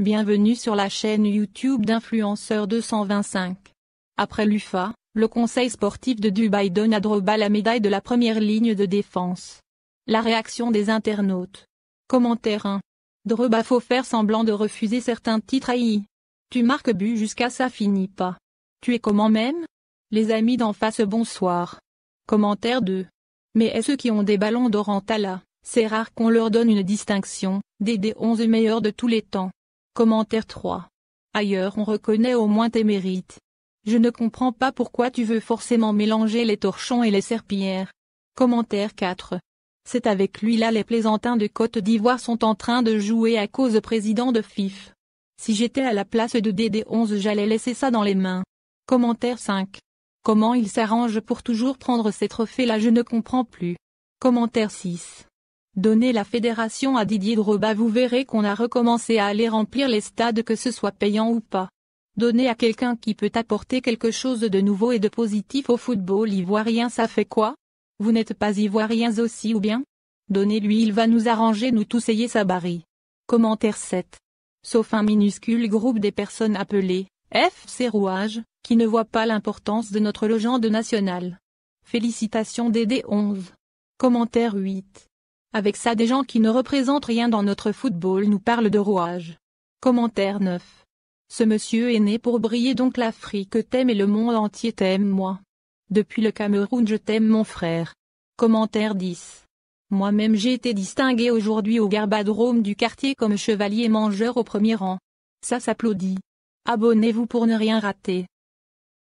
Bienvenue sur la chaîne YouTube d'Influenceur 225. Après l'UFA, le Conseil sportif de Dubaï donne à Droba la médaille de la première ligne de défense. La réaction des internautes. Commentaire 1. Droba faut faire semblant de refuser certains titres AI. Tu marques but jusqu'à ça finit pas. Tu es comment même Les amis d'en face bonsoir. Commentaire 2. Mais est ceux qui ont des ballons d'or c'est rare qu'on leur donne une distinction, des 11 meilleurs de tous les temps. Commentaire 3. Ailleurs on reconnaît au moins tes mérites. Je ne comprends pas pourquoi tu veux forcément mélanger les torchons et les serpillères. Commentaire 4. C'est avec lui là les plaisantins de Côte d'Ivoire sont en train de jouer à cause président de FIF. Si j'étais à la place de DD11 j'allais laisser ça dans les mains. Commentaire 5. Comment il s'arrange pour toujours prendre ces trophées là je ne comprends plus. Commentaire 6. Donnez la fédération à Didier Droba vous verrez qu'on a recommencé à aller remplir les stades que ce soit payant ou pas. Donnez à quelqu'un qui peut apporter quelque chose de nouveau et de positif au football ivoirien ça fait quoi Vous n'êtes pas ivoiriens aussi ou bien Donnez-lui il va nous arranger nous tous ayez sa barrique. Commentaire 7. Sauf un minuscule groupe des personnes appelées FC Rouage, qui ne voient pas l'importance de notre légende nationale. Félicitations dd 11. Commentaire 8. Avec ça des gens qui ne représentent rien dans notre football nous parlent de rouage. Commentaire 9. Ce monsieur est né pour briller donc l'Afrique t'aime et le monde entier t'aime moi. Depuis le Cameroun je t'aime mon frère. Commentaire 10. Moi-même j'ai été distingué aujourd'hui au Garbadrome du quartier comme chevalier mangeur au premier rang. Ça s'applaudit. Abonnez-vous pour ne rien rater.